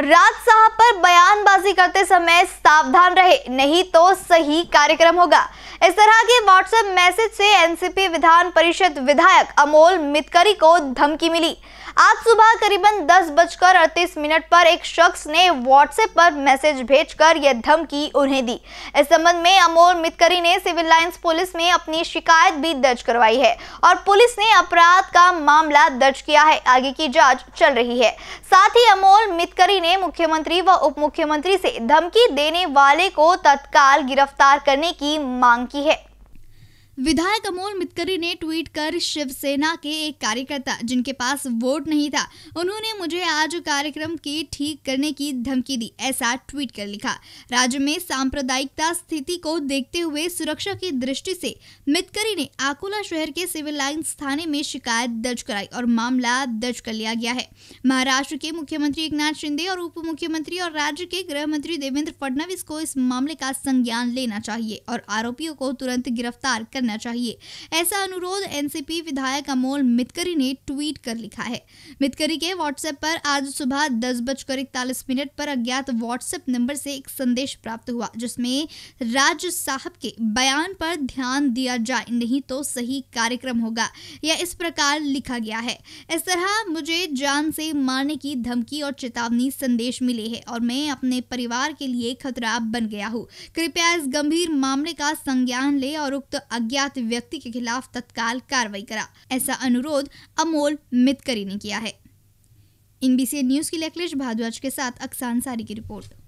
राज साहब पर बयानबाजी करते समय सावधान रहे नहीं तो सही कार्यक्रम होगा इस तरह के व्हाट्सएप मैसेज से एनसीपी विधान परिषद विधायक अमोल मितकरी को धमकी मिली आज सुबह करीबन दस बजकर अड़तीस मिनट पर एक शख्स ने व्हाट्सएप पर मैसेज भेजकर यह धमकी उन्हें दी इस संबंध में अमोल मितकरी ने सिविल लाइंस पुलिस में अपनी शिकायत भी दर्ज करवाई है और पुलिस ने अपराध का मामला दर्ज किया है आगे की जांच चल रही है साथ ही अमोल मितकरी ने मुख्यमंत्री व उप मुख्यमंत्री से धमकी देने वाले को तत्काल गिरफ्तार करने की मांग की है विधायक अमोल मितकरी ने ट्वीट कर शिवसेना के एक कार्यकर्ता जिनके पास वोट नहीं था उन्होंने मुझे आज कार्यक्रम के ठीक करने की धमकी दी ऐसा ट्वीट कर लिखा राज्य में सांप्रदायिकता स्थिति को देखते हुए सुरक्षा की दृष्टि से मितकरी ने आकोला शहर के सिविल लाइन्स थाने में शिकायत दर्ज कराई और मामला दर्ज कर लिया गया है महाराष्ट्र के मुख्यमंत्री एक शिंदे और उप मुख्यमंत्री और राज्य के गृह मंत्री देवेंद्र फडणवीस को इस मामले का संज्ञान लेना चाहिए और आरोपियों को तुरंत गिरफ्तार करना करना चाहिए ऐसा अनुरोध एनसीपी विधायक अमोल मितकरी ने ट्वीट कर लिखा है मितकरी के व्हाट्सएप पर आज सुबह दस बजकर इकतालीस मिनट पर अज्ञात व्हाट्सएप नंबर से एक संदेश प्राप्त हुआ जिसमें राज साहब के बयान पर ध्यान दिया जाए नहीं तो सही कार्यक्रम होगा यह इस प्रकार लिखा गया है इस तरह मुझे जान से मारने की धमकी और चेतावनी संदेश मिले है और मैं अपने परिवार के लिए खतरा बन गया हूँ कृपया इस गंभीर मामले का संज्ञान ले और उक्त अज्ञात अज्ञात व्यक्ति के खिलाफ तत्काल कार्रवाई करा ऐसा अनुरोध अमोल मितकरी ने किया है इन बी न्यूज के लिए अखिलेश भारद्वाज के साथ अक्सान सारी की रिपोर्ट